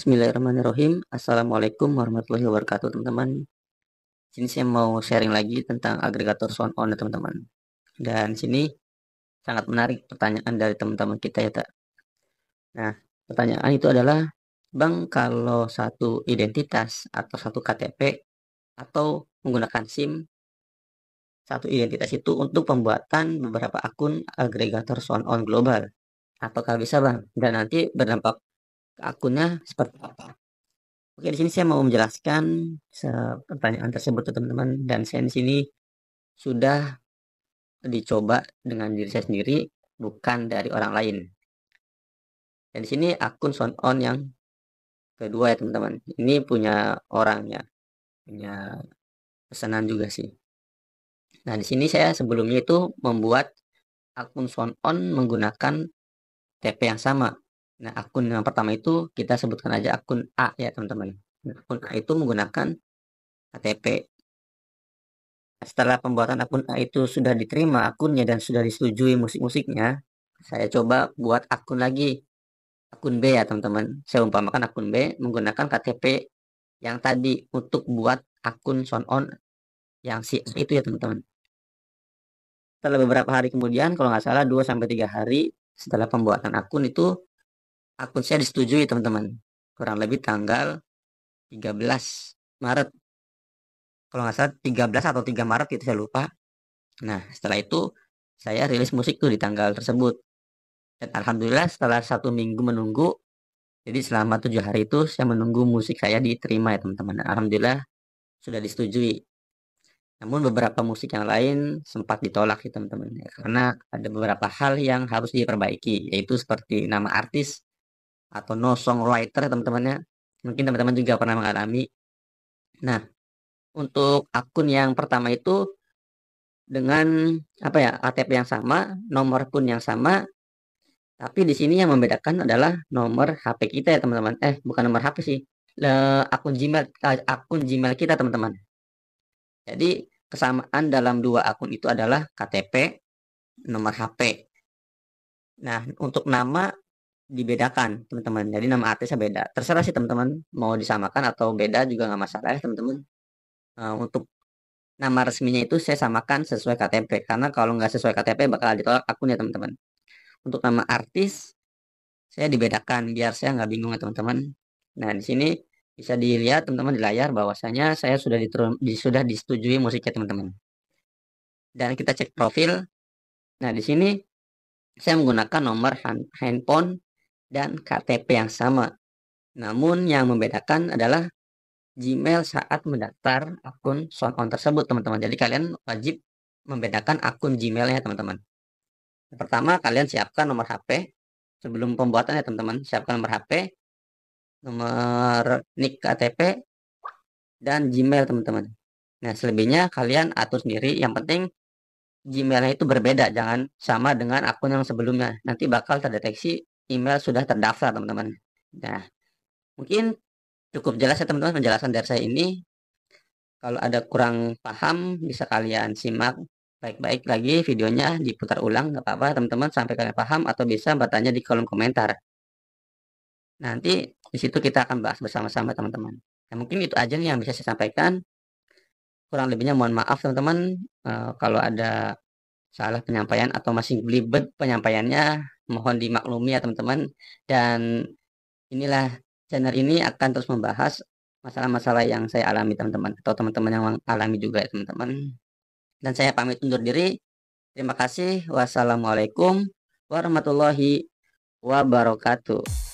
Bismillahirrahmanirrahim. Assalamualaikum warahmatullahi wabarakatuh teman-teman. Sini saya mau sharing lagi tentang agregator sound on ya teman-teman. Dan sini sangat menarik pertanyaan dari teman-teman kita ya tak. Nah pertanyaan itu adalah Bang kalau satu identitas atau satu KTP atau menggunakan SIM satu identitas itu untuk pembuatan beberapa akun agregator sound on global apakah bisa bang dan nanti berdampak akunnya seperti apa. Oke, di sini saya mau menjelaskan pertanyaan tersebut ke teman-teman dan saya di sini sudah dicoba dengan diri saya sendiri bukan dari orang lain. Dan di sini akun sound on yang kedua ya teman-teman. Ini punya orangnya, punya pesanan juga sih. Nah, di sini saya sebelumnya itu membuat akun sound on menggunakan TP yang sama Nah, akun yang pertama itu kita sebutkan aja akun A ya, teman-teman. Nah, akun A itu menggunakan KTP. Setelah pembuatan akun A itu sudah diterima akunnya dan sudah disetujui musik-musiknya, saya coba buat akun lagi. Akun B ya, teman-teman. Saya umpamakan akun B menggunakan KTP yang tadi untuk buat akun sound on yang si A itu ya, teman-teman. Setelah beberapa hari kemudian, kalau nggak salah 2 3 hari setelah pembuatan akun itu akun saya disetujui teman-teman kurang lebih tanggal 13 Maret kalau nggak salah 13 atau 3 Maret itu saya lupa nah setelah itu saya rilis musik tuh di tanggal tersebut dan alhamdulillah setelah satu minggu menunggu jadi selama tujuh hari itu saya menunggu musik saya diterima ya teman-teman alhamdulillah sudah disetujui namun beberapa musik yang lain sempat ditolak ya teman-teman ya, karena ada beberapa hal yang harus diperbaiki yaitu seperti nama artis atau no songwriter ya, teman-temannya mungkin teman-teman juga pernah mengalami nah untuk akun yang pertama itu dengan apa ya ATP yang sama nomor pun yang sama tapi di sini yang membedakan adalah nomor HP kita ya teman-teman eh bukan nomor HP sih Le, akun Gmail eh, akun Gmail kita teman-teman jadi kesamaan dalam dua akun itu adalah KTP nomor HP nah untuk nama dibedakan teman-teman jadi nama artisnya beda terserah sih teman-teman mau disamakan atau beda juga nggak masalah ya teman-teman uh, untuk nama resminya itu saya samakan sesuai KTP karena kalau nggak sesuai KTP bakal ditolak akunnya teman-teman untuk nama artis saya dibedakan biar saya nggak bingung ya teman-teman nah di sini bisa dilihat teman-teman di layar bahwasanya saya sudah di, sudah disetujui musiknya teman-teman dan kita cek profil nah di sini saya menggunakan nomor handphone dan KTP yang sama. Namun yang membedakan adalah Gmail saat mendaftar akun sound tersebut, teman-teman. Jadi kalian wajib membedakan akun Gmailnya, teman-teman. Pertama, kalian siapkan nomor HP sebelum pembuatan ya, teman-teman. Siapkan nomor HP, nomor nik KTP, dan Gmail, teman-teman. Nah, selebihnya kalian atur sendiri. Yang penting Gmailnya itu berbeda, jangan sama dengan akun yang sebelumnya. Nanti bakal terdeteksi email sudah terdaftar teman-teman. Nah, mungkin cukup jelas ya teman-teman penjelasan dari saya ini. Kalau ada kurang paham bisa kalian simak baik-baik lagi videonya diputar ulang nggak apa-apa teman-teman sampai kalian paham atau bisa bertanya di kolom komentar. Nanti di situ kita akan bahas bersama-sama teman-teman. Nah, mungkin itu aja yang bisa saya sampaikan. Kurang lebihnya mohon maaf teman-teman uh, kalau ada salah penyampaian atau masih belibet penyampaiannya mohon dimaklumi ya teman-teman dan inilah channel ini akan terus membahas masalah-masalah yang saya alami teman-teman atau teman-teman yang alami juga ya teman-teman dan saya pamit undur diri terima kasih wassalamualaikum warahmatullahi wabarakatuh